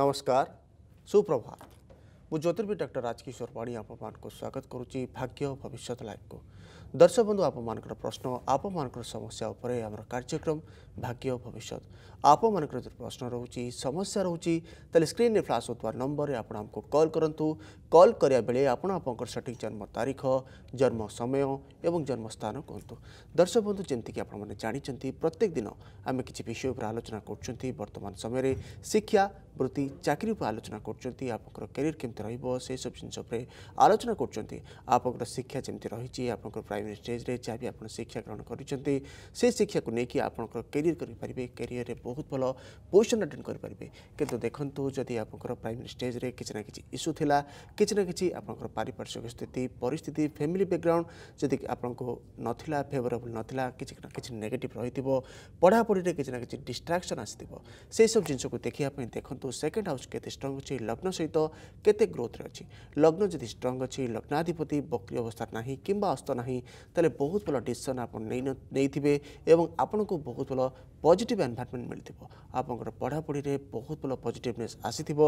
नमस्कार सुप्रभात मु ज्योतिर्वी डर राजकिशोर पाणी आप स्वागत करुच भाग्य भविष्य लाइफ को दर्शक बंधु आप प्रश्न आप समस्या उपर आम कार्यक्रम भाग्य भविष्य आप प्रश्न रोचे समस्या रोचे तेल स्क्रीन में फ्लाश होता नंबर में आप कल करूँ कल कराया बेले आप सठिक जन्म तारीख जन्म समय एवं जन्मस्थान कहतु दर्शक बंधु जमीक आपंट प्रत्येक दिन आम कि विषय पर आलोचना करतमान समय शिक्षा প্রতি চাকরি উপরে আলোচনা করছেন আপনার ক্যারিয়ার কেমতি রহব সেসব জিনিস উপরে আলোচনা করছেন আপনার শিক্ষা যেমন রয়েছে আপনার প্রাইমেরি স্টেজে যা বি আপনার শিক্ষা গ্রহণ করছেন সেই শিক্ষা নিয়ে আপনার ক্যারিয়ার করে ক্যারিয়ারে বহু ভালো পোজিশন আটেন্ড করে কিন্তু দেখুন যদি আপনার প্রাইমেরি স্টেজে কিছু না কিছু ইস্যু লা কিছু না কিছু আপনার পারিপার্শ্বিক স্থিতি পরিস্থিতি ফ্যামিলি ব্যাকগ্রাউন্ড যদি আপনার নথিলা ফেভরেবল নথিলা কিছু না কিছু নেগেটিভ রয়েছে পড়াপড়ি কিছু না কিছু ডিস্ট্রাকশন আসিথিব সেইসব জিনিসকে দেখা দেখুন ଆପଣଙ୍କୁ ସେକେଣ୍ଡ ହାଉସ୍ କେତେ ଷ୍ଟ୍ରଙ୍ଗ ଅଛି ଲଗ୍ନ ସହିତ କେତେ ଗ୍ରୋଥରେ ଅଛି ଲଗ୍ନ ଯଦି ଷ୍ଟ୍ରଙ୍ଗ ଅଛି ଲଗ୍ନାଧିପତି ବକ୍ରି ଅବସ୍ଥାରେ ନାହିଁ କିମ୍ବା ଅସ୍ତ ନାହିଁ ତାହେଲେ ବହୁତ ଭଲ ଡିସିସନ୍ ଆପଣ ନେଇ ନେଇଥିବେ ଏବଂ ଆପଣଙ୍କୁ ବହୁତ ଭଲ ପଜିଟିଭ୍ ଏନ୍ଭାରମେଣ୍ଟ ମିଳିଥିବ ଆପଣଙ୍କର ପଢ଼ାପଢ଼ିରେ ବହୁତ ଭଲ ପଜିଟିଭନେସ୍ ଆସିଥିବ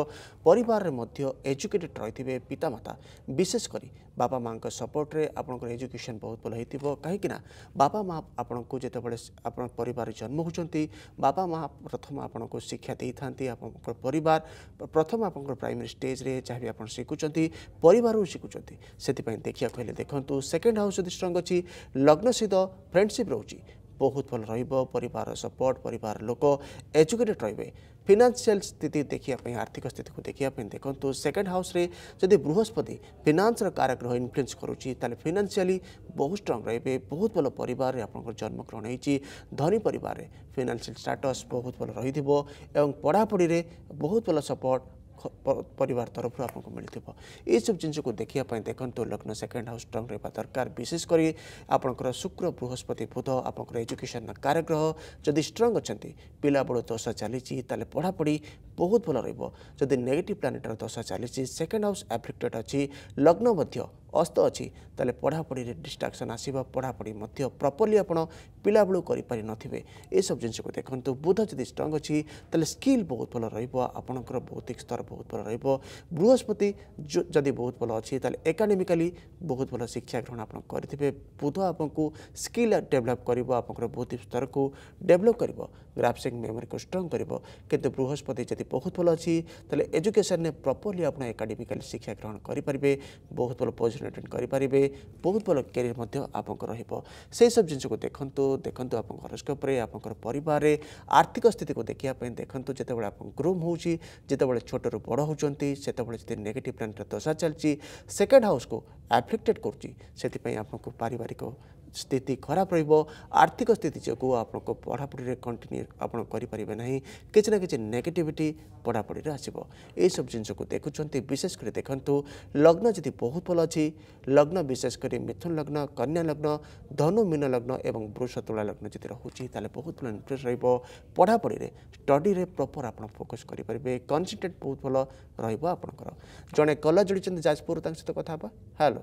ପରିବାରରେ ମଧ୍ୟ ଏଜୁକେଟେଡ୍ ରହିଥିବେ ପିତାମାତା ବିଶେଷ କରି ବାପା ମାଆଙ୍କ ସପୋର୍ଟରେ ଆପଣଙ୍କର ଏଜୁକେସନ୍ ବହୁତ ଭଲ ହୋଇଥିବ କାହିଁକିନା ବାପା ମା ଆପଣଙ୍କୁ ଯେତେବେଳେ ଆପଣ ପରିବାର ଜନ୍ମ ହେଉଛନ୍ତି ବାପା ମା ପ୍ରଥମ ଆପଣଙ୍କୁ ଶିକ୍ଷା ଦେଇଥାନ୍ତି ଆପଣଙ୍କର ପରିବାର ପ୍ରଥମ ଆପଣଙ୍କର ପ୍ରାଇମେରୀ ଷ୍ଟେଜ୍ରେ ଯାହା ବି ଆପଣ ଶିଖୁଛନ୍ତି ପରିବାରରୁ ଶିଖୁଛନ୍ତି ସେଥିପାଇଁ ଦେଖିବାକୁ ହେଲେ ଦେଖନ୍ତୁ ସେକେଣ୍ଡ ହାଉସ୍ ଯଦି ଷ୍ଟ୍ରଙ୍ଗ ଅଛି ଲଗ୍ନ ସହିତ ଫ୍ରେଣ୍ଡସିପ୍ ରହୁଛି ବହୁତ ଭଲ ରହିବ ପରିବାରର ସପୋର୍ଟ ପରିବାର ଲୋକ ଏଜୁକେଟେଡ଼ ରହିବେ ଫିନାନ୍ସିଆଲ ସ୍ଥିତି ଦେଖିବା ପାଇଁ ଆର୍ଥିକ ସ୍ଥିତିକୁ ଦେଖିବା ପାଇଁ ଦେଖନ୍ତୁ ସେକେଣ୍ଡ ହାଉସ୍ରେ ଯଦି ବୃହସ୍ପତି ଫିନାନ୍ସର କାରକ ଗ୍ରହ ଇନଫ୍ଲୁଏନ୍ସ କରୁଛି ତାହେଲେ ଫିନାନ୍ସିଆଲି ବହୁତ ଷ୍ଟ୍ରଙ୍ଗ ରହିବେ ବହୁତ ଭଲ ପରିବାରରେ ଆପଣଙ୍କର ଜନ୍ମଗ୍ରହଣ ହେଇଛି ଧନୀ ପରିବାରରେ ଫିନାନ୍ସିଆଲ ଷ୍ଟାଟସ୍ ବହୁତ ଭଲ ରହିଥିବ ଏବଂ ପଢ଼ାପଢ଼ିରେ ବହୁତ ଭଲ ସପୋର୍ଟ পরিবার তরফରୁ ଆପଣଙ୍କୁ ମିଳିଥିବ ଏସବୁ ଜିନିଷକୁ ଦେଖିବା ପାଇଁ ଦେଖନ୍ତୁ ଲଗ୍ନ ସେକେଣ୍ଡ ହାଉସ୍ ଷ୍ଟ୍ରଙ୍ଗ ରହିବା ଦରକାର ବିଶେଷ କରି ଆପଣଙ୍କର ଶୁକ୍ର ବୃହସ୍ପତି ବୁଧ ଆପଣଙ୍କର ଏଜୁକେସନ୍ର କାରଗ୍ରହ ଯଦି ଷ୍ଟ୍ରଙ୍ଗ ଅଛନ୍ତି ପିଲାବେଳୁ ଦୋଷ ଚାଲିଛି ତାହେଲେ ପଢ଼ାପଢ଼ି ବହୁତ ଭଲ ରହିବ ଯଦି ନେଗେଟିଭ୍ ପ୍ଲାନେଟ୍ର ଦୋଷ ଚାଲିଛି ସେକେଣ୍ଡ ହାଉସ୍ ଆଫେକ୍ଟେଡ଼୍ ଅଛି ଲଗ୍ନ ମଧ୍ୟ ଅସ୍ତ ଅଛି ତାହେଲେ ପଢ଼ାପଢ଼ିରେ ଡିଷ୍ଟ୍ରାକ୍ସନ୍ ଆସିବ ପଢ଼ାପଢ଼ି ମଧ୍ୟ ପ୍ରପର୍ଲି ଆପଣ ପିଲାବେଳୁ କରିପାରିନଥିବେ ଏସବୁ ଜିନିଷକୁ ଦେଖନ୍ତୁ ବୁଧ ଯଦି ଷ୍ଟ୍ରଙ୍ଗ ଅଛି ତାହେଲେ ସ୍କିଲ୍ ବହୁତ ଭଲ ରହିବ ଆପଣଙ୍କର ବୌଦ୍ଧିକ ସ୍ତର ତାର ବହୁତ ଭଲ ରହିବ ବୃହସ୍ପତି ଯଦି ବହୁତ ଭଲ ଅଛି ତାହେଲେ ଏକାଡେମିକାଲି ବହୁତ ଭଲ ଶିକ୍ଷା ଗ୍ରହଣ ଆପଣ କରିଥିବେ ବୁଧ ଆପଣଙ୍କୁ ସ୍କିଲ୍ ଡେଭେଲପ୍ କରିବ ଆପଣଙ୍କର ବୌଦ୍ଧିକ ସ୍ତରକୁ ଡେଭେଲପ୍ କରିବ ଗ୍ରାଫସିଂ ମେମୋରିକୁ ଷ୍ଟ୍ରଙ୍ଗ କରିବ କିନ୍ତୁ ବୃହସ୍ପତି ଯଦି ବହୁତ ଭଲ ଅଛି ତାହେଲେ ଏଜୁକେସନରେ ପ୍ରପରଲି ଆପଣ ଏକାଡେମିକାଲି ଶିକ୍ଷା ଗ୍ରହଣ କରିପାରିବେ ବହୁତ ଭଲ ପୋଜିସନ୍ ଆଟେଣ୍ଡ କରିପାରିବେ ବହୁତ ଭଲ କ୍ୟାରିୟର ମଧ୍ୟ ଆପଣଙ୍କର ରହିବ ସେହିସବୁ ଜିନିଷକୁ ଦେଖନ୍ତୁ ଦେଖନ୍ତୁ ଆପଣଙ୍କ ହରସ୍କୋପରେ ଆପଣଙ୍କର ପରିବାରରେ ଆର୍ଥିକ ସ୍ଥିତିକୁ ଦେଖିବା ପାଇଁ ଦେଖନ୍ତୁ ଯେତେବେଳେ ଆପଣ ଗ୍ରୁମ୍ ହେଉଛି ଯେତେବେଳେ ଛୋଟ କ୍ଷେତ୍ରରୁ ବଡ଼ ହେଉଛନ୍ତି ସେତେବେଳେ ଯଦି ନେଗେଟିଭ୍ ପ୍ଲାନେଟ୍ର ଦଶା ଚାଲିଛି ସେକେଣ୍ଡ ହାଉସ୍କୁ ଆଫେକ୍ଟେଡ଼୍ କରୁଛି ସେଥିପାଇଁ ଆପଣଙ୍କୁ ପାରିବାରିକ ସ୍ଥିତି ଖରାପ ରହିବ ଆର୍ଥିକ ସ୍ଥିତି ଯୋଗୁଁ ଆପଣଙ୍କ ପଢ଼ାପଢ଼ିରେ କଣ୍ଟିନ୍ୟୁ ଆପଣ କରିପାରିବେ ନାହିଁ କିଛି ନା କିଛି ନେଗେଟିଭିଟି ପଢ଼ାପଢ଼ିରେ ଆସିବ ଏଇସବୁ ଜିନିଷକୁ ଦେଖୁଛନ୍ତି ବିଶେଷ କରି ଦେଖନ୍ତୁ ଲଗ୍ନ ଯଦି ବହୁତ ଭଲ ଅଛି ଲଗ୍ନ ବିଶେଷ କରି ମିଥୁନ ଲଗ୍ନ କନ୍ୟା ଲଗ୍ନ ଧନୁ ମୀନ ଲଗ୍ନ ଏବଂ ବୃଷ ତୁଳା ଲଗ୍ନ ଯଦି ରହୁଛି ତାହେଲେ ବହୁତ ଭଲ ଇଣ୍ଟରେଷ୍ଟ ରହିବ ପଢ଼ାପଢ଼ିରେ ଷ୍ଟଡ଼ିରେ ପ୍ରପର୍ ଆପଣ ଫୋକସ୍ କରିପାରିବେ କନ୍ସେନ୍ଟ୍ରେଟ୍ ବହୁତ ଭଲ ରହିବ ଆପଣଙ୍କର ଜଣେ କଲର୍ ଯୋଡ଼ିଛନ୍ତି ଯାଜପୁର ତାଙ୍କ ସହିତ କଥା ହେବା ହ୍ୟାଲୋ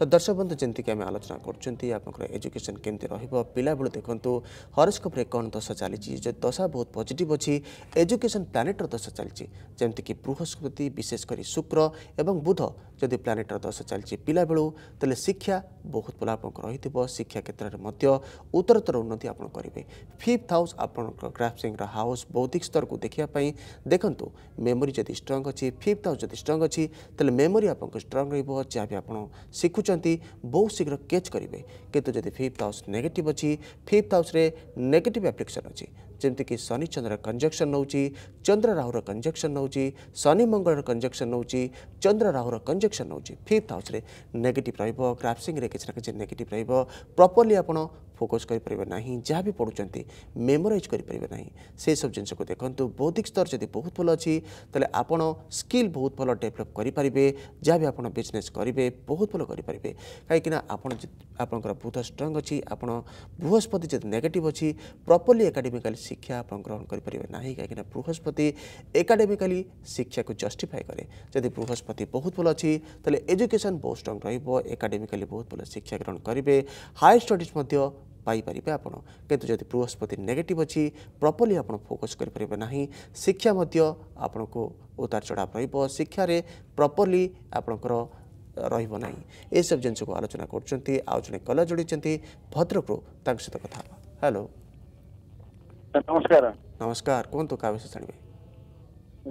ତ ଦର୍ଶକ ବନ୍ଧୁ ଯେମିତିକି ଆମେ ଆଲୋଚନା କରୁଛନ୍ତି ଆପଣଙ୍କର ଏଜୁକେସନ୍ କେମିତି ରହିବ ପିଲାବେଳୁ ଦେଖନ୍ତୁ ହରସ୍କୋପ୍ରେ କ'ଣ ଦଶା ଚାଲିଛି ଯେ ଦଶା ବହୁତ ପଜିଟିଭ୍ ଅଛି ଏଜୁକେସନ୍ ପ୍ଲାନେଟ୍ର ଦଶା ଚାଲିଛି ଯେମିତିକି ବୃହସ୍ପତି ବିଶେଷ କରି ଶୁକ୍ର ଏବଂ ବୁଧ ଯଦି ପ୍ଲାନେଟ୍ର ଦଶା ଚାଲିଛି ପିଲାବେଳୁ ତାହେଲେ ଶିକ୍ଷା ବହୁତ ଭଲ ଆପଣଙ୍କର ରହିଥିବ ଶିକ୍ଷା କ୍ଷେତ୍ରରେ ମଧ୍ୟ ଉତ୍ତରତର ଉନ୍ନତି ଆପଣ କରିବେ ଫିଫ୍ଥ ହାଉସ୍ ଆପଣଙ୍କ ଗ୍ରାଫସିଂର ହାଉସ୍ ବୌଦ୍ଧିକ ସ୍ତରକୁ ଦେଖିବା ପାଇଁ ଦେଖନ୍ତୁ ମେମୋରି ଯଦି ଷ୍ଟ୍ରଙ୍ଗ ଅଛି ଫିଫ୍ଥ ହାଉସ୍ ଯଦି ଷ୍ଟ୍ରଙ୍ଗ ଅଛି ତାହେଲେ ମେମୋରି ଆପଣଙ୍କ ଷ୍ଟ୍ରଙ୍ଗ ରହିବ ଯାହା ବି ଆପଣ ଶିଖୁଛନ୍ତି ଜିତିଛନ୍ତି ବହୁତ ଶୀଘ୍ର କେଚ୍ କରିବେ କିନ୍ତୁ ଯଦି ଫିଫ୍ଥ ହାଉସ୍ ନେଗେଟିଭ୍ ଅଛି ଫିଫ୍ଥ ହାଉସ୍ରେ ନେଗେଟିଭ୍ ଆପ୍ଲିକେସନ୍ ଅଛି ଯେମିତିକି ଶନି ଚନ୍ଦ୍ର କଞ୍ଜକ୍ସନ୍ ନେଉଛି ଚନ୍ଦ୍ର ରାହୁର କଞ୍ଜକ୍ସନ୍ ନେଉଛି ଶନି ମଙ୍ଗଳର କଞ୍ଜକ୍ସନ୍ ନେଉଛି ଚନ୍ଦ୍ର ରାହୁର କଞ୍ଜକ୍ସନ୍ ନେଉଛି ଫିଫ୍ଥ ହାଉସ୍ରେ ନେଗେଟିଭ୍ ରହିବ କ୍ରାପ୍ସିଂରେ କିଛି ନା କିଛି ନେଗେଟିଭ୍ ରହିବ ପ୍ରପର୍ଲି ଆପଣ ফোকস করে না যা বি পড়ুন মেমোরাইজ করে না সেই সব জিনিসকে দেখুন বৌদ্ধিক স্তর যদি বহু ভাল অছি আপনার স্কিল বহু ভাল ডেভেলপ করে পারে যা বি আপনার বিজনেস করবে বহু ভাল করে পারে না আপনার আপনার বুধ স্ট্রং অছি বৃহস্পতি যদি নেগেটিভ অছি প্রপরলি একাডেমিকালি শিক্ষা আপনার গ্রহণ করে পারে না কিনা বৃহস্পতি একাডেমিকালি শিক্ষাকে জস্টিফাই করে যদি বৃহস্পতি বহু ভাল অছি এজুকেশন বহু স্ট্রং রহব একাডেমিকালি বহু ভাল শিক্ষা গ্রহণ করবে হায়ার স্টডিজ ପାଇପାରିବେ ଆପଣ କିନ୍ତୁ ଯଦି ବୃହସ୍ପତି ନେଗେଟିଭ୍ ଅଛି ପ୍ରପର୍ଲି ଆପଣ ଫୋକସ୍ କରିପାରିବେ ନାହିଁ ଶିକ୍ଷା ମଧ୍ୟ ଆପଣଙ୍କୁ ଉତାର ଚଢ଼ାପ ରହିବ ଶିକ୍ଷାରେ ପ୍ରପର୍ଲି ଆପଣଙ୍କର ରହିବ ନାହିଁ ଏସବୁ ଜିନିଷକୁ ଆଲୋଚନା କରୁଛନ୍ତି ଆଉ ଜଣେ କଲା ଯୋଡ଼ିଛନ୍ତି ଭଦ୍ରକରୁ ତାଙ୍କ ସହିତ କଥା ହେବା ହ୍ୟାଲୋ ନମସ୍କାର ନମସ୍କାର କୁହନ୍ତୁ କାହା ବିଷୟ ଜାଣିବେ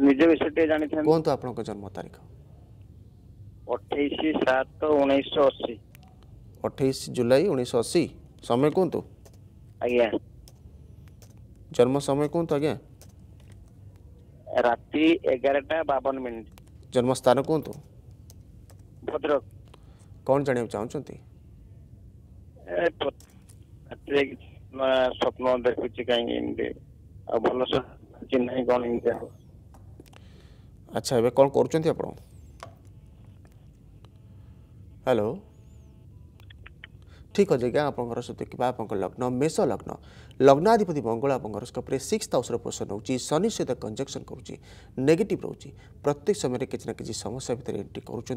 ନିଜ ବିଷୟ ଟିକେ ଜାଣିଥାନ୍ତି କୁହନ୍ତୁ ଆପଣଙ୍କ ଜନ୍ମ ତାରିଖ ଅଠେଇଶ ସାତ ଉଣେଇଶହ ଅଶୀ ଅଠେଇଶ ଜୁଲାଇ ଉଣେଇଶହ ଅଶୀ समय କୁହନ୍ତୁ ଆଜ୍ଞା ଜନ୍ମ ସମୟ କୁହନ୍ତୁ ଆଜ୍ଞା ରାତି ଏଗାରଟା ବାବନ ମିନିଟ ଜନ୍ମ ସ୍ଥାନ କୁହନ୍ତୁ ଭଦ୍ରକ କ'ଣ ଜାଣିବାକୁ ଚାହୁଁଛନ୍ତି ସ୍ୱପ୍ନ ଦେଖୁଛି କାହିଁକି ଏମିତି ଆଉ ଭଲ ଚିହ୍ନାଇ କ'ଣ ଏମିତି ଆଉ ଆଚ୍ଛା ଏବେ କ'ଣ କରୁଛନ୍ତି ଆପଣ ହ୍ୟାଲୋ ସଠିକ୍ ଜାଗା ଆପଣଙ୍କର ସେତିକି ବା ଆପଣଙ୍କ ଲଗ୍ନ ମେଷ ଲଗ୍ନ लग्नाधिपति मंगल आपं सिक्स हाउस पोषण रोचे शनि सहित कंजक्शन करुच्चे नेगेटिव रोचे प्रत्येक समय किसी ना कि समस्या भितर एंट्री करुँच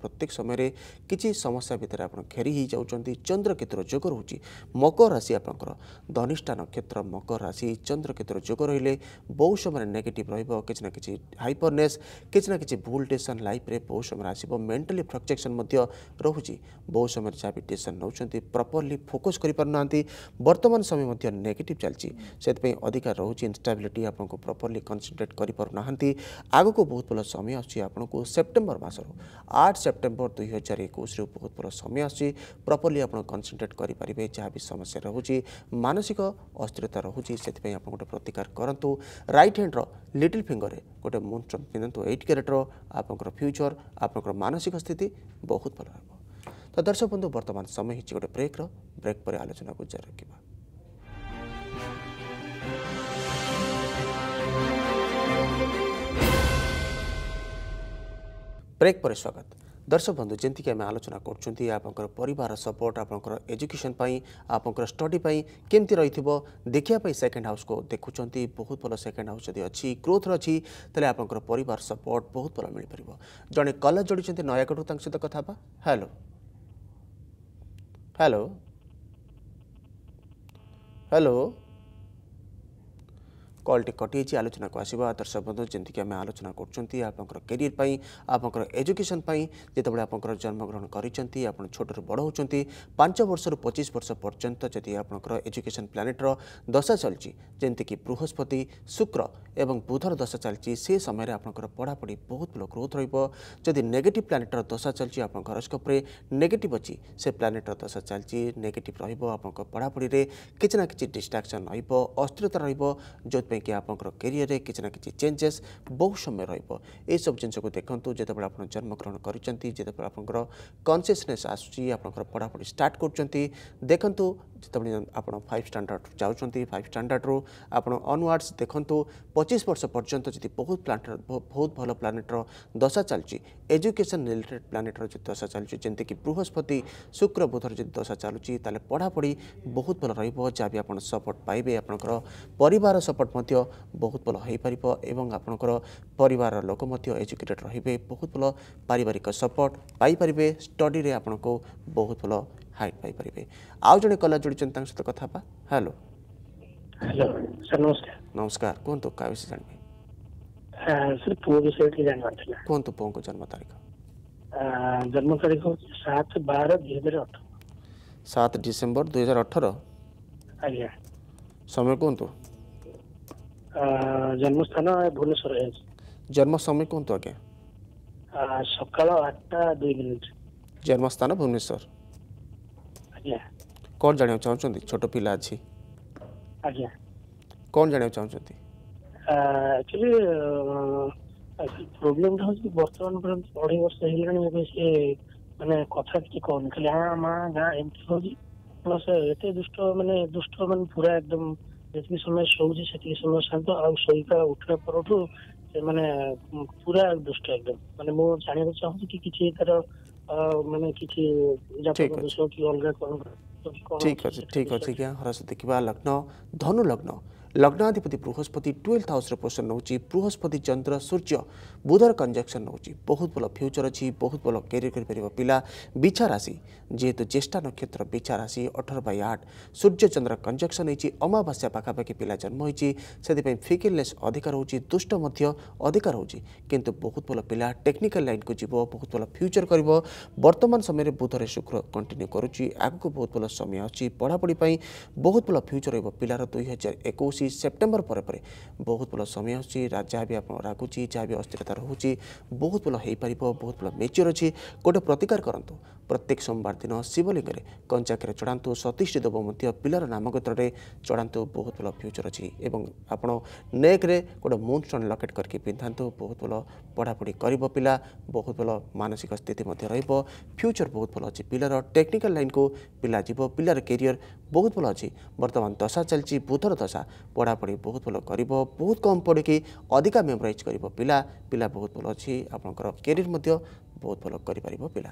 प्रत्येक समय किसी समस्या भितर आप घेरी ही जाऊँच चंद्र जोग रोचे मकर राशि आपंकर धनिष्ठा नक्षत्र मकर राशि चंद्र केतुर जोग रही बहुत समय नेगेटिव रही ना कि हाइपरने किसी ना कि भूल टेसन लाइफ बहुत समय आसो मेन्टाली फ्रक्चेक्शन रोचे बहुत समय जहाँ भी टेसन नौकर प्रपरली फोकस कर पारना बर्तमान समय नेेगेट चाहिँ सही अधिक रहिटी आउँछ प्रपर्ली कनसेन्ट्रेट गरिपुको बहुत भयो समय आसु सेप्टेम्बर सप्टेम्बर मासु आठ सेप्टेम्बर दुई हजार एकै बहुत भयो समय आपर्ली आउँछ कनसेन्ट्रेट गरिपारे जहाँबि समस्या मानसिक अस्थिरता रहे गए प्रतिकार कतु रइट ह्यान्ड र लिटल फिङ्गरे गए मुन पिँधो एट क्यारेट्र आप्युचर मानसिक स्थिति बहुत भए त दर्शक बन्धु बर्तन समय हुन्छ गए ब्रेक्र ब्रेक पर आलोचना आलोचनाको जारी ବ୍ରେକ୍ ପରେ ସ୍ୱାଗତ ଦର୍ଶକ ବନ୍ଧୁ ଯେମିତିକି ଆମେ ଆଲୋଚନା କରୁଛନ୍ତି ଆପଣଙ୍କର ପରିବାର ସପୋର୍ଟ ଆପଣଙ୍କର ଏଜୁକେସନ୍ ପାଇଁ ଆପଣଙ୍କର ଷ୍ଟଡି ପାଇଁ କେମିତି ରହିଥିବ ଦେଖିବା ପାଇଁ ସେକେଣ୍ଡ ହାଉସ୍କୁ ଦେଖୁଛନ୍ତି ବହୁତ ଭଲ ସେକେଣ୍ଡ ହାଉସ୍ ଯଦି ଅଛି ଗ୍ରୋଥର ଅଛି ତାହେଲେ ଆପଣଙ୍କର ପରିବାର ସପୋର୍ଟ ବହୁତ ଭଲ ମିଳିପାରିବ ଜଣେ କଲେଜ ଯୋଡ଼ିଛନ୍ତି ନୟାଗଡ଼ରୁ ତାଙ୍କ ସହିତ କଥା ହେବା ହ୍ୟାଲୋ ହ୍ୟାଲୋ ହ୍ୟାଲୋ কলটি কটিয়েছি আলোচনাকু আসবা দর্শক বন্ধু যেমি আমি আলোচনা করছেন আপনার কেরিয়ার পাই আপনার এজুকেশন পাই যেতবে আপনার জন্মগ্রহণ করেছেন আপনার ছোটর বড় হচ্ছেন পাঁচ বর্ষর পঁচিশ বর্ষ পর্যন্ত যদি আপনার এজুকেশন প্ল্যানেটর দশা চলছে যেমিকি বৃহস্পতি শুক্র এবং বুধর দশা চলছে সে সময় আপনার পড়াপড়ি বহুত গ্রোথ রহব যদি নেগেটিভ প্ল্যানেটর দশা চলছে আপনার হরস্কোপে নেগেটিভ অছি সে প্ল্যানেটর দশা চলছে নেগেটিভ রহব আপনার পড়াপড়ি কিছু না কিছু ডিস্ট্রাকশন রহব অস্থিরতা রহব যে পাইকি আপনার কেরিয়ারে কিছু না কিছু চেঞ্জেস বহু সময় রহব এইসব জিনিসকে দেখুন যেতবে আপনার জন্মগ্রহণ করছেন যেতবে আপনার কনসিয়সনেস আসুচি আপনার পড়াপড়ি স্টার্ট করছেন দেখুন যেতবে আপনার ফাইভ স্টাণ্ডার্ড যাচ্ছেন ফাইভ স্টাণ্ডার্ড্রু আপনার অনওয়ার্ডস দেখুন পঁচিশ বর্ষ পর্যন্ত যদি বহু প্লানেটর বহুত ভালো প্লানেটর দশা চালছে এজুকেশন রিলেটেড প্লানেটর যদি দশা চালছে যেমনকি বৃহস্পতি শুক্র বুধর যদি দশা চালুচি তাহলে পড়াপড়ি বহুত ভালো রহব যা বি আপনার সপোর্ট পাইবে আপনার পরিবার সপোর্ট ବହୁତ ଭଲ ହୋଇପାରିବ ଏବଂ ଆପଣଙ୍କର ପରିବାରର ଲୋକ ମଧ୍ୟ ଏଜୁକେଟେଡ଼୍ ରହିବେ ବହୁତ ଭଲ ପାରିବାରିକ ସପୋର୍ଟ ପାଇପାରିବେ ଷ୍ଟଡ଼ିରେ ଆପଣଙ୍କୁ ବହୁତ ଭଲ ହାଇଟ୍ ପାଇପାରିବେ ଆଉ ଜଣେ କଲା ଯୋଡ଼ିଛନ୍ତି ତାଙ୍କ ସହିତ କଥା ହେବା ହ୍ୟାଲୋ ହ୍ୟାଲୋ ସାର୍ ନମସ୍କାର ନମସ୍କାର କୁହନ୍ତୁ କାହା ବିଷୟରେ ଜାଣିବେ ସାର୍ ପୁଅ ବିଷୟରେ ଜାଣିବାର ଥିଲା କୁହନ୍ତୁ ପୁଅଙ୍କ ଜନ୍ମ ତାରିଖ ଜନ୍ମ ତାରିଖ ହେଉଛି ସାତ ବାର ଦୁଇ ହଜାର ଅଠର ସାତ ଡିସେମ୍ବର ଦୁଇ ହଜାର ଅଠର ଆଜ୍ଞା ସମୟ କୁହନ୍ତୁ ଜନ୍ମସ୍ଥାନ ଭୁବନେଶ୍ୱର ରେଞ୍ଜ ଜନ୍ମ ସମୟ କୁହନ୍ତୁ ଆଜ୍ଞା ସକାଳ ଆଠଟା ଦୁଇ ମିନିଟ୍ ଜନ୍ମସ୍ଥାନ ଭୁବନେଶ୍ୱର ଆଜ୍ଞା କ'ଣ ଜାଣିବାକୁ ଚାହୁଁଛନ୍ତି ଛୋଟ ପିଲା ଅଛି ଆଜ୍ଞା କ'ଣ ଜାଣିବାକୁ ଚାହୁଁଛନ୍ତି ଆକ୍ଚୁଆଲି ପ୍ରୋବ୍ଲେମଟା ହେଉଛି ବର୍ତ୍ତମାନ ଅଢ଼େଇ ବର୍ଷ ହେଇଗଲାଣି ଏବେ ସେ ମାନେ କଥା କିଛି କହୁନି ଖାଲି ହଁ ମା ଗାଁ ଏମିତି ହେଉଛି ପ୍ଲସ୍ ଏତେ ଦୁଷ୍ଟ ମାନେ ଦୁଷ୍ଟ ମାନେ ପୁରା ଏକଦମ ଯେତିକି ସମୟ ଶୋଉଛି ସେତିକି ସମୟ ଶାନ୍ତ ଆଉ ଶୋଇବା ଉଠିବା ପରଠୁ ସେମାନେ ପୁରା ଦୁଷ୍ଟ ଏକଦମ ମାନେ ମୁଁ ଜାଣିବାକୁ ଚାହୁଁଛି କି କିଛି ତାର ମାନେ କିଛି କି ଅଲଗା କ'ଣ ଠିକ୍ ଅଛି ଠିକ୍ ଅଛି ଆଜ୍ଞା ହରସ ଦେଖିବା ଲଗ୍ନ ଧନୁ ଲଗ୍ନ লগ্নাধিপতি বৃহস্পতি টুয়েলভ হাউসর পোষণ নেଉଛି বৃহস্পতি চন্দ্র সূর্য বুধর কনজকশন নেଉଛି বহু ভাল ফ্যুচর অছি বহুত ভাল ক্যারিয়ার করে পিলা বিছা রাশি যেহেতু জ্যেষ্ঠা নক্ষত্র বিছা রাশি অঠর বাই আট সূর্য চন্দ্র কনজকশন হয়েছে অমাবাস্যা পাখাপাখি পিলা জন্ম হয়েছে সেপাই ফিকিলনেস অধিক রয়েছে দুষ্ট অধিক রয়েছে কিন্তু বহু ভাল পিলা টেকনিকাল কু যাব বহু ভাল ফ্যুচর করব বর্তমান সময়ের বুধরে শুক্র কন্টিনিউ করুছি আগুক বহু ভাল সময় অছি পড়াপড়ি বহু ভাল ফ্যুচর রহব পিলার দুই হাজার একুশ ସେପ୍ଟେମ୍ବର ପରେ ପରେ ବହୁତ ଭଲ ସମୟ ଆସୁଛି ଯାହା ବି ଆପଣ ରାଗୁଛି ଯାହା ବି ଅସ୍ଥିରତା ରହୁଛି ବହୁତ ଭଲ ହେଇପାରିବ ବହୁତ ଭଲ ମେଚ୍ୟୁର ଅଛି ଗୋଟେ ପ୍ରତିକାର କରନ୍ତୁ ପ୍ରତ୍ୟେକ ସୋମବାର ଦିନ ଶିବଲିଙ୍ଗରେ କଞ୍ଚା କ୍ଷୀର ଚଢ଼ାନ୍ତୁ ସତୀଶ ଦେବ ମଧ୍ୟ ପିଲାର ନାମକତ୍ରରେ ଚଢ଼ାନ୍ତୁ ବହୁତ ଭଲ ଫ୍ୟୁଚର୍ ଅଛି ଏବଂ ଆପଣ ନେକ୍ରେ ଗୋଟେ ମୁନ୍ ଷ୍ଟୋନ୍ ଲକେଟ୍ କରିକି ପିନ୍ଧାନ୍ତୁ ବହୁତ ଭଲ ପଢ଼ାପଢ଼ି କରିବ ପିଲା ବହୁତ ଭଲ ମାନସିକ ସ୍ଥିତି ମଧ୍ୟ ରହିବ ଫ୍ୟୁଚର୍ ବହୁତ ଭଲ ଅଛି ପିଲାର ଟେକ୍ନିକାଲ୍ ଲାଇନ୍କୁ ପିଲା ଯିବ ପିଲାର କେରିୟର୍ ବହୁତ ଭଲ ଅଛି ବର୍ତ୍ତମାନ ଦଶା ଚାଲିଛି ବୁଧର ଦଶା ପଢ଼ାପଢ଼ି ବହୁତ ଭଲ କରିବ ବହୁତ କମ୍ ପଢ଼ିକି ଅଧିକା ମେମୋରାଇଜ୍ କରିବ ପିଲା ପିଲା ବହୁତ ଭଲ ଅଛି ଆପଣଙ୍କର କ୍ୟାରିୟର୍ ମଧ୍ୟ ବହୁତ ଭଲ କରିପାରିବ ପିଲା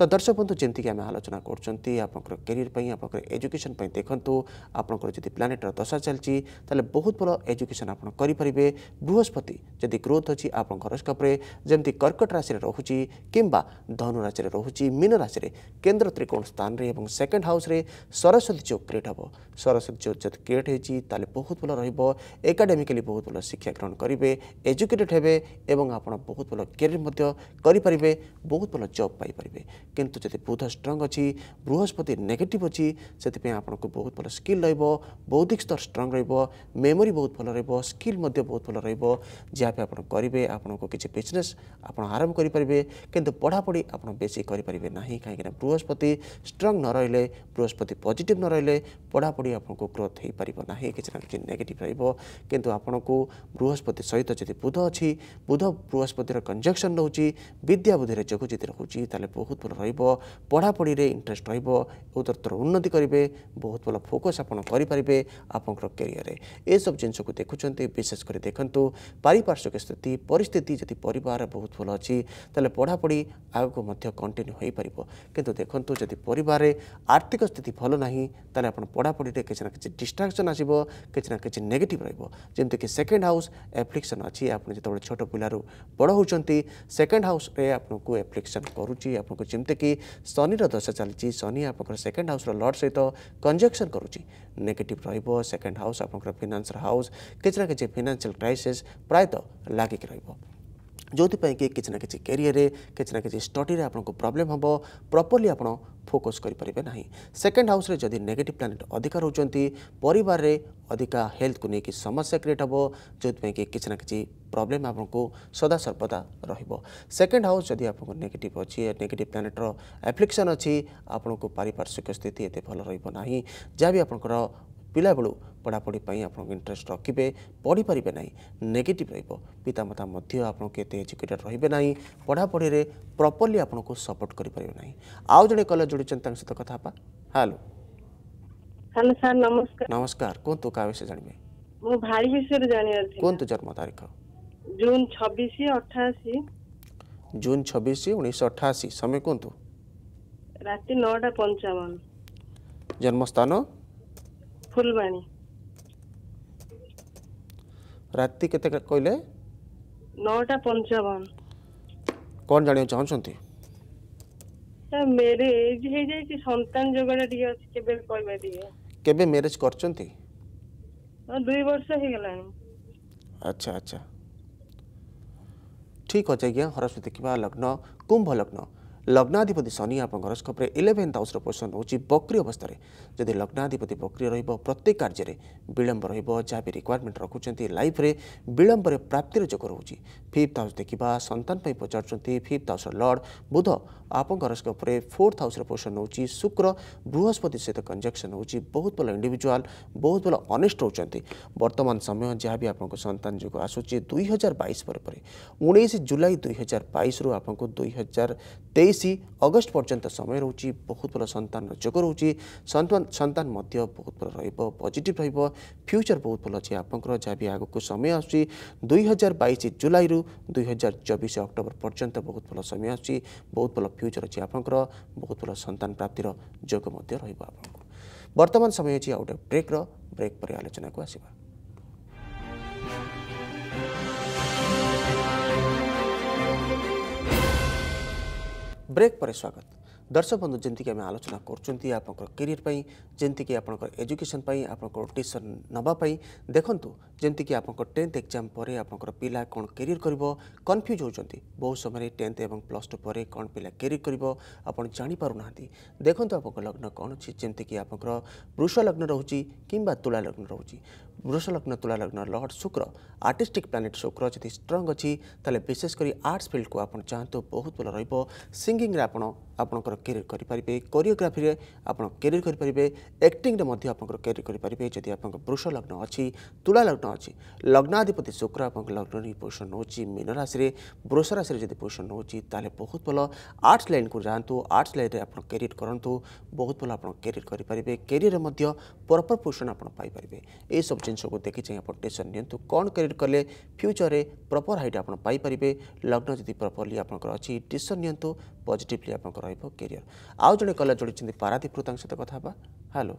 ତ ଦର୍ଶକ ବନ୍ଧୁ ଯେମିତିକି ଆମେ ଆଲୋଚନା କରୁଛନ୍ତି ଆପଣଙ୍କର କ୍ୟାରିୟର ପାଇଁ ଆପଣଙ୍କର ଏଜୁକେସନ୍ ପାଇଁ ଦେଖନ୍ତୁ ଆପଣଙ୍କର ଯଦି ପ୍ଲାନେଟ୍ର ଦଶା ଚାଲିଛି ତାହେଲେ ବହୁତ ଭଲ ଏଜୁକେସନ୍ ଆପଣ କରିପାରିବେ ବୃହସ୍ପତି ଯଦି ଗ୍ରୋଥ୍ ଅଛି ଆପଣଙ୍କ ହରସ୍କୋପ୍ରେ ଯେମିତି କର୍କଟ ରାଶିରେ ରହୁଛି କିମ୍ବା ଧନୁ ରାଶିରେ ରହୁଛି ମୀନ ରାଶିରେ କେନ୍ଦ୍ର ତ୍ରିକୋଣ ସ୍ଥାନରେ ଏବଂ ସେକେଣ୍ଡ ହାଉସ୍ରେ ସରସ୍ୱତୀ ଯୋଗ କ୍ରିଏଟ୍ ହେବ ସରସ୍ୱତୀ ଯୋଗ ଯଦି କ୍ରିଏଟ୍ ହେଇଛି ତାହେଲେ ବହୁତ ଭଲ ରହିବ ଏକାଡେମିକାଲି ବହୁତ ଭଲ ଶିକ୍ଷା ଗ୍ରହଣ କରିବେ ଏଜୁକେଟେଡ଼୍ ହେବେ ଏବଂ ଆପଣ ବହୁତ ଭଲ କ୍ୟାରିୟର ମଧ୍ୟ କରିପାରିବେ ବହୁତ ଭଲ ଜବ୍ ପାଇପାରିବେ কিন্তু যদি বুধ ষ্ট্রଙ୍ଗ ଅଛି ବୃହସ୍ପତି ନେଗେଟିଭ୍ ଅଛି ସେଥିପାଇଁ ଆପଣଙ୍କୁ ବହୁତ ଭଲ ସ୍କିଲ୍ ରହିବ ବୌଦ୍ଧିକ ସ୍ତର ଷ୍ଟ୍ରଙ୍ଗ ରହିବ ମେମୋରି ବହୁତ ଭଲ ରହିବ ସ୍କିଲ୍ ମଧ୍ୟ ବହୁତ ଭଲ ରହିବ ଯାହାବି ଆପଣ କରିବେ ଆପଣଙ୍କୁ କିଛି ବିଜନେସ୍ ଆପଣ ଆରମ୍ଭ କରିପାରିବେ କିନ୍ତୁ ପଢ଼ାପଢ଼ି ଆପଣ ବେଶୀ କରିପାରିବେ ନାହିଁ କାହିଁକିନା ବୃହସ୍ପତି ଷ୍ଟ୍ରଙ୍ଗ ନ ରହିଲେ ବୃହସ୍ପତି ପଜିଟିଭ୍ ନ ରହିଲେ ପଢ଼ାପଢ଼ି ଆପଣଙ୍କୁ ଗ୍ରୋଥ ହୋଇପାରିବ ନାହିଁ କିଛି ନା କିଛି ନେଗେଟିଭ୍ ରହିବ କିନ୍ତୁ ଆପଣଙ୍କୁ ବୃହସ୍ପତି ସହିତ ଯଦି ବୁଧ ଅଛି ବୁଧ ବୃହସ୍ପତିର କଞ୍ଜକ୍ସନ୍ ରହୁଛି ବିଦ୍ୟାବୁଦ୍ଧିରେ ଯୋଗ ଯଦି ରହୁଛି ତାହେଲେ ବହୁତ ଭଲ ରହିବ ପଢ଼ାପଢ଼ିରେ ଇଣ୍ଟରେଷ୍ଟ ରହିବ ଉତ୍ତରତର ଉନ୍ନତି କରିବେ ବହୁତ ଭଲ ଫୋକସ୍ ଆପଣ କରିପାରିବେ ଆପଣଙ୍କର କ୍ୟାରିୟରରେ ଏସବୁ ଜିନିଷକୁ ଦେଖୁଛନ୍ତି ବିଶେଷ କରି ଦେଖନ୍ତୁ ପାରିପାର୍ଶ୍ୱିକ ସ୍ଥିତି ପରିସ୍ଥିତି ଯଦି ପରିବାର ବହୁତ ଭଲ ଅଛି ତାହେଲେ ପଢ଼ାପଢ଼ି ଆଗକୁ ମଧ୍ୟ କଣ୍ଟିନ୍ୟୁ ହୋଇପାରିବ କିନ୍ତୁ ଦେଖନ୍ତୁ ଯଦି ପରିବାରରେ ଆର୍ଥିକ ସ୍ଥିତି ଭଲ ନାହିଁ ତାହେଲେ ଆପଣ ପଢ଼ାପଢ଼ିରେ କିଛି ନା କିଛି ଡିଷ୍ଟ୍ରାକ୍ସନ୍ ଆସିବ କିଛି ନା କିଛି ନେଗେଟିଭ୍ ରହିବ ଯେମିତିକି ସେକେଣ୍ଡ ହାଉସ୍ ଆପ୍ଲିକେସନ୍ ଅଛି ଆପଣ ଯେତେବେଳେ ଛୋଟ ପିଲାରୁ ବଡ଼ ହେଉଛନ୍ତି ସେକେଣ୍ଡ ହାଉସ୍ରେ ଆପଣଙ୍କୁ ଆପ୍ଲିକେସନ୍ କରୁଛି ଆପଣଙ୍କୁ ଯେମିତି ଯେଉଁଥିରେକି ଶନିର ଦଶା ଚାଲିଛି ଶନି ଆପଣଙ୍କର ସେକେଣ୍ଡ ହାଉସ୍ର ଲର୍ଡ଼ ସହିତ କଞ୍ଜକ୍ସନ୍ କରୁଛି ନେଗେଟିଭ୍ ରହିବ ସେକେଣ୍ଡ ହାଉସ୍ ଆପଣଙ୍କର ଫିନାନ୍ସର ହାଉସ୍ କିଛି ନା କିଛି ଫିନାନ୍ସିଆଲ କ୍ରାଇସିସ୍ ପ୍ରାୟତଃ ଲାଗିକି ରହିବ ଯେଉଁଥିପାଇଁକି କିଛି ନା କିଛି କ୍ୟାରିୟରରେ କିଛି ନା କିଛି ଷ୍ଟଡ଼ିରେ ଆପଣଙ୍କୁ ପ୍ରୋବ୍ଲେମ୍ ହେବ ପ୍ରପର୍ଲି ଆପଣ ଫୋକସ୍ କରିପାରିବେ ନାହିଁ ସେକେଣ୍ଡ ହାଉସ୍ରେ ଯଦି ନେଗେଟିଭ୍ ପ୍ଲାନେଟ୍ ଅଧିକା ରହୁଛନ୍ତି ପରିବାରରେ ଅଧିକା ହେଲ୍ଥକୁ ନେଇକି ସମସ୍ୟା କ୍ରିଏଟ୍ ହେବ ଯେଉଁଥିପାଇଁକି କିଛି ନା କିଛି ପ୍ରୋବ୍ଲେମ୍ ଆପଣଙ୍କୁ ସଦାସର୍ବଦା ରହିବ ସେକେଣ୍ଡ ହାଉସ୍ ଯଦି ଆପଣଙ୍କୁ ନେଗେଟିଭ୍ ଅଛି ନେଗେଟିଭ୍ ପ୍ଲାନେଟ୍ର ଆପ୍ଲିକେସନ୍ ଅଛି ଆପଣଙ୍କୁ ପାରିପାର୍ଶ୍ୱିକ ସ୍ଥିତି ଏତେ ଭଲ ରହିବ ନାହିଁ ଯାହା ବି ଆପଣଙ୍କର ପିଲାବେଳୁ ପଢ଼ାପଢ଼ି ପାଇଁ ଆପଣଙ୍କ ଇଣ୍ଟରେଷ୍ଟ ରଖିବେ ପଢ଼ିପାରିବେ ନାହିଁ ନେଗେଟିଭ୍ ରହିବ ପିତାମାତା ମଧ୍ୟ ଆପଣଙ୍କୁ ଏତେ ଏଜୁକେଟେଡ଼ ରହିବେ ନାହିଁ ପଢ଼ାପଢ଼ିରେ ପ୍ରପର୍ଲି ଆପଣଙ୍କୁ ସପୋର୍ଟ କରିପାରିବେ ନାହିଁ ଆଉ ଜଣେ କଲେଜ ଯୋଡ଼ିଛନ୍ତି ତାଙ୍କ ସହିତ କଥା ହେବା ହ୍ୟାଲୋ ହ୍ୟାଲୋ ସାର୍ ନମସ୍କାର ନମସ୍କାର କୁହନ୍ତୁ କାହା ବିଷୟରେ ଜାଣିବେ ମୁଁ ଭାଇ ବିଷୟରେ ଜାଣିବାର କୁହନ୍ତୁ ଜନ୍ମ ତାରିଖ ଜୁନ୍ ଛବିଶ ଅଠାଅଶୀ ଜୁନ୍ ଛବିଶ ଉଣେଇଶହ ଅଠାଅଶୀ ସମୟ କୁହନ୍ତୁ ରାତି ନଅଟା ପଞ୍ଚାବନ ଜନ୍ମସ୍ଥାନ ଫୁଲବାଣୀ ରାତି କେତେ କହିଲେ ନଅଟା ପଞ୍ଚାବନ କ'ଣ ଜାଣିବାକୁ ଚାହୁଁଛନ୍ତି ମ୍ୟାରେଜ ହେଇଯାଇଛି ସନ୍ତାନ ଯୋଗାଣ ଟିକେ ଅଛି କେବେ କହିବେ ଟିକେ କେବେ ମ୍ୟାରେଜ କରିଛନ୍ତି ଦୁଇ ବର୍ଷ ହେଇଗଲାଣି ଆଚ୍ଛା ଆଚ୍ଛା ଠିକ୍ ଅଛି ଆଜ୍ଞା ହରସ୍ୱତୀ କିମ୍ବା ଲଗ୍ନ କୁମ୍ଭ ଲଗ୍ନ लग्नाधिपति शनि शनिङ घरसम्म इलेभेन्थ हाउस र पोसन हुन्छ बक्रिय अवस्था जति लग्नाधिपति बक्री र प्रत्येक कार्जे विलम्ब र जहाँ रिक्वयरमेन्ट रकुन्छ लफ्रे विलम्बर प्राप्तिर जो रोजि फिफ हाउस देखि सन्तै पचान्छ फिफ्थ हाउस लर्ड बुध आपसको फोर्थ हाउस र पोसन हुन्छ शुक्र बृहस्पति सहित कन्जक्सन हुन्छ बहुत भए इन्डिभिजुवा बहुत भए अनस्ट रोज बर्तमान समय जहाँबि आपान जु आसु दुई हजार बइस उन्ैस जुलै दुई हजार बइस रु आप दुई हजार तेइस ଉଣେଇଶି ଅଗଷ୍ଟ ପର୍ଯ୍ୟନ୍ତ ସମୟ ରହୁଛି ବହୁତ ଭଲ ସନ୍ତାନର ଯୋଗ ରହୁଛି ସନ୍ତାନ ମଧ୍ୟ ବହୁତ ଭଲ ରହିବ ପଜିଟିଭ ରହିବ ଫ୍ୟୁଚର ବହୁତ ଭଲ ଅଛି ଆପଣଙ୍କର ଯାହା ବି ଆଗକୁ ସମୟ ଆସୁଛି ଦୁଇହଜାର ବାଇଶ ଜୁଲାଇରୁ ଦୁଇହଜାର ଚବିଶ ଅକ୍ଟୋବର ପର୍ଯ୍ୟନ୍ତ ବହୁତ ଭଲ ସମୟ ଆସୁଛି ବହୁତ ଭଲ ଫ୍ୟୁଚର ଅଛି ଆପଣଙ୍କର ବହୁତ ଭଲ ସନ୍ତାନ ପ୍ରାପ୍ତିର ଯୋଗ ମଧ୍ୟ ରହିବ ଆପଣଙ୍କୁ ବର୍ତ୍ତମାନ ସମୟ ହେଉଛି ଆଉ ଗୋଟେ ବ୍ରେକ୍ର ବ୍ରେକ୍ ପରେ ଆଲୋଚନାକୁ ଆସିବା ବ୍ରେକ୍ ପରେ ସ୍ୱାଗତ ଦର୍ଶକ ବନ୍ଧୁ ଯେମିତିକି ଆମେ ଆଲୋଚନା କରୁଛନ୍ତି ଆପଣଙ୍କର କ୍ୟାରିୟର ପାଇଁ ଯେମିତିକି ଆପଣଙ୍କର ଏଜୁକେସନ୍ ପାଇଁ ଆପଣଙ୍କର ଟିଉସନ୍ ନେବା ପାଇଁ ଦେଖନ୍ତୁ ଯେମିତିକି ଆପଣଙ୍କ ଟେନ୍ଥ ଏକ୍ଜାମ୍ ପରେ ଆପଣଙ୍କର ପିଲା କ'ଣ କ୍ୟାରିୟର୍ କରିବ କନଫ୍ୟୁଜ୍ ହେଉଛନ୍ତି ବହୁତ ସମୟରେ ଟେନ୍ଥ ଏବଂ ପ୍ଲସ୍ ଟୁ ପରେ କ'ଣ ପିଲା କ୍ୟାରିୟର୍ କରିବ ଆପଣ ଜାଣିପାରୁନାହାନ୍ତି ଦେଖନ୍ତୁ ଆପଣଙ୍କ ଲଗ୍ନ କ'ଣ ଅଛି ଯେମିତିକି ଆପଣଙ୍କର ବୃଷ ଲଗ୍ନ ରହୁଛି କିମ୍ବା ତୁଳା ଲଗ୍ନ ରହୁଛି ବୃଷ ଲଗ୍ନ ତୁଳା ଲଗ୍ନ ଲର୍ଡ଼ ଶୁକ୍ର ଆର୍ଟିଷ୍ଟିକ୍ ପ୍ଲାନେଟ୍ ଶୁକ୍ର ଯଦି ଷ୍ଟ୍ରଙ୍ଗ୍ ଅଛି ତାହେଲେ ବିଶେଷ କରି ଆର୍ଟ୍ସ ଫିଲ୍ଡକୁ ଆପଣ ଚାହାନ୍ତୁ ବହୁତ ଭଲ ରହିବ ସିଙ୍ଗିଂରେ ଆପଣ ଆପଣଙ୍କର କ୍ୟାରିୟର୍ କରିପାରିବେ କୋରିଓଗ୍ରାଫିରେ ଆପଣ କ୍ୟାରିୟର୍ କରିପାରିବେ ଆକ୍ଟିଂରେ ମଧ୍ୟ ଆପଣଙ୍କର କ୍ୟାରିୟର୍ କରିପାରିବେ ଯଦି ଆପଣଙ୍କ ବୃଷ ଲଗ୍ନ ଅଛି ତୁଳା ଲଗ୍ନ अच्छी लग्नाधिपति शुक्र और लग्न पोषण नौ मीन राशि वृष राशि जब पोषण नौ बहुत भल आर्ट्स लाइन को जातु आर्ट्स लाइन आप कैरियर करूँ बहुत भल आप कैरियर करेंगे कैरियर प्रपर पोषण आपारे ये सब जिन को देखी चाहिए आप टेनसन नि कौन कैरियर कले फ्यूचर में प्रपर हाइट आपारे लग्न जब प्रपरली आपंकर अच्छी डिसन नि पजिटली आप कैरियर आउ जो कलर जोड़ी पारादीप सहित कथा हेलो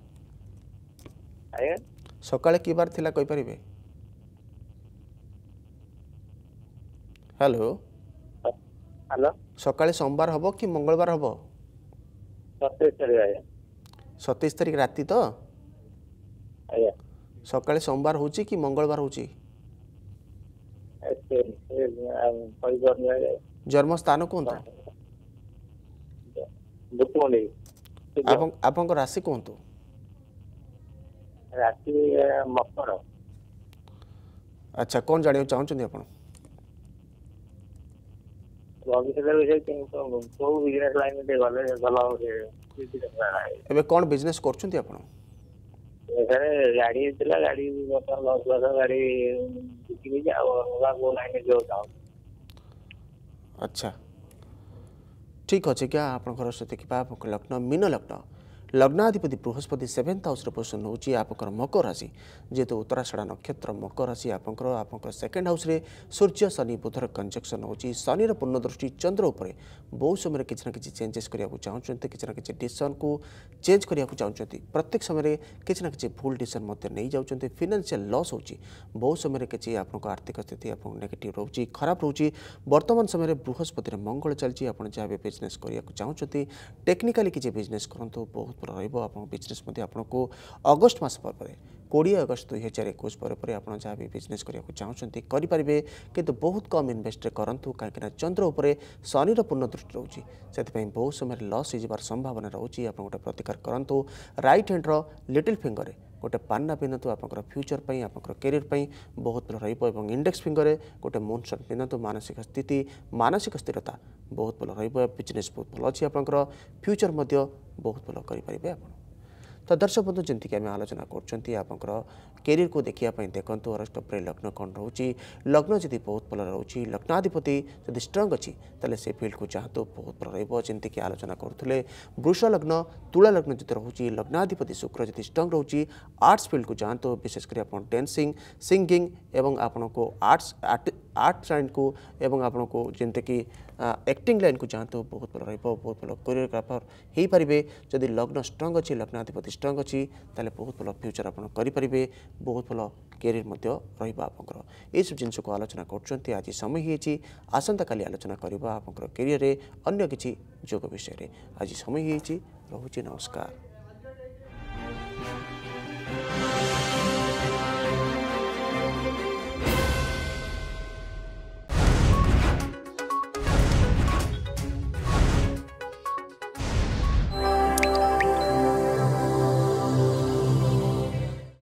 ଆଜ୍ଞା ସକାଳେ କି ବାର ଥିଲା କହିପାରିବେ ହ୍ୟାଲୋ ହ୍ୟାଲୋ ସକାଳେ ସୋମବାର ହେବ କି ମଙ୍ଗଳବାର ହେବ ସତେଇଶ ତାରିଖ ଆଜ୍ଞା ସତେଇଶ ତାରିଖ ରାତି ତ ଆଜ୍ଞା ସକାଳେ ସୋମବାର ହେଉଛି କି ମଙ୍ଗଳବାର ହେଉଛି ଜନ୍ମସ୍ଥାନ କୁହନ୍ତୁ ଆପଣଙ୍କ ରାଶି କୁହନ୍ତୁ ରାତି ମକର ଆଚ୍ଛା କ'ଣ ଜାଣିବାକୁ ଚାହୁଁଛନ୍ତି ଆପଣ ଭବିଷ୍ୟତ ବିଷୟରେ କୋଉ ବିଜନେସ୍ ଲାଇନ୍ରେ ଗଲେ ଭଲ ଏବେ କ'ଣ ବିଜନେସ୍ କରୁଛନ୍ତି ଆପଣ ସାର୍ ଗାଡ଼ି ଥିଲା ଗାଡ଼ି ବର୍ତ୍ତମାନ ଲସ୍ ଲସ୍ ଗାଡ଼ି ବିକି ଦେଇଛି ଆଉ ଅଲଗା କୋଉ ଲାଇନ୍ରେ ଯିବାକୁ ଚାହୁଁଛି ଆଚ୍ଛା ଠିକ୍ ଅଛି କ୍ୟା ଆପଣଙ୍କର ସେତିକି ପାଖ ଲଗ୍ନ ମୀନ ଲଗ୍ନ लग्नाधिपति बृहस्पति सेवेन्थ हाउस पोजिशन हो आप मकर राशि जेहतु उत्तराशा नक्षत्र मकर राशि आप सेकेंड हाउस सूर्य शनि बुधर कंजक्शन हो शनि पूर्ण दृष्टि चंद्र उपर बहुत समय किसी ना कि चेंजेस चाहते किसी ना कि डिसन को चेंज कराक चाहते प्रत्येक समय किसी ना कि भूल डिसन नहीं जाते फिनान्सील लस हो बहुत समय किसी आप आर्थिक स्थिति नेगेट रोज खराब रोच बर्तमान समय बृहस्पति मंगल चलती आप जहाँ भी बिजनेस करा चाहते टेक्निकाली किसी बिजनेस करूँ बहुत પર ରହିବ ଆପଣଙ୍କ ବିଜନେସ୍ ମଧ୍ୟ ଆପଣଙ୍କୁ ଅଗଷ୍ଟ ମାସ ପରେ କୋଡ଼ିଏ ଅଗଷ୍ଟ ଦୁଇ ହଜାର ଏକୋଇଶ ପରେ ପରେ ଆପଣ ଯାହା ବି ବିଜନେସ୍ କରିବାକୁ ଚାହୁଁଛନ୍ତି କରିପାରିବେ କିନ୍ତୁ ବହୁତ କମ୍ ଇନଭେଷ୍ଟରେ କରନ୍ତୁ କାହିଁକିନା ଚନ୍ଦ୍ର ଉପରେ ଶନିର ପୂର୍ଣ୍ଣ ଦୃଷ୍ଟି ରହୁଛି ସେଥିପାଇଁ ବହୁତ ସମୟରେ ଲସ୍ ହେଇଯିବାର ସମ୍ଭାବନା ରହୁଛି ଆପଣ ଗୋଟେ ପ୍ରତିକାର କରନ୍ତୁ ରାଇଟ୍ ହ୍ୟାଣ୍ଡର ଲିଟିଲ୍ ଫିଙ୍ଗରରେ ଗୋଟେ ପାନ୍ନା ପିନ୍ଧନ୍ତୁ ଆପଣଙ୍କର ଫ୍ୟୁଚର୍ ପାଇଁ ଆପଣଙ୍କର କ୍ୟାରିୟର୍ ପାଇଁ ବହୁତ ଭଲ ରହିବ ଏବଂ ଇଣ୍ଡେକ୍ସ ଫିଙ୍ଗରରେ ଗୋଟେ ମୁନସନ୍ ପିନ୍ଧନ୍ତୁ ମାନସିକ ସ୍ଥିତି ମାନସିକ ସ୍ଥିରତା ବହୁତ ଭଲ ରହିବ ବିଜନେସ୍ ବହୁତ ଭଲ ଅଛି ଆପଣଙ୍କର ଫ୍ୟୁଚର୍ ମଧ୍ୟ बहुत भल करें तो दर्शक बंधु जमीक आम आलोचना करियर को देखापी देखो अरेस्ट पर लग्न कौन रोच लग्न जी बहुत भल रोच लग्नाधिपति जब स्ट्रंग अच्छी तेल से फिल्ड को चाहतु बहुत भल रिक आलोचना करुले वृष लग्न तुलाग्न जो रोज लग्नाधिपति शुक्र जी स्ट्रंग रोच आर्ट्स फिल्ड को चाहतु विशेषकर आप डेन्सींग सिंगिंग आपण को आर्ट्स आर्ट्स एंड को आपण को जमीक एक्टिंग लाइन को जानतो बहुत भल रहा बहुत भल कोरियोग्राफर हो पारे जदि लग्न स्ट्रंग अच्छी लग्नाधिपति स्ट्रंग अच्छी तेल बहुत भल फ्यूचर आपरे बहुत भल क्यारियर रपर ଏସବୁ ଜିନିଷକୁ ଆଲୋଚନା କରୁଛନ୍ତି ଆଜି ସମୟ ହେଇଛି ଆସନ୍ତାକାଲି ଆଲୋଚନା କରିବା ଆପଣଙ୍କର କ୍ୟାରିୟରରେ ଅନ୍ୟ କିଛି ଯୋଗ ବିଷୟରେ ଆଜି ସମୟ ରହୁଛି ନମସ୍କାର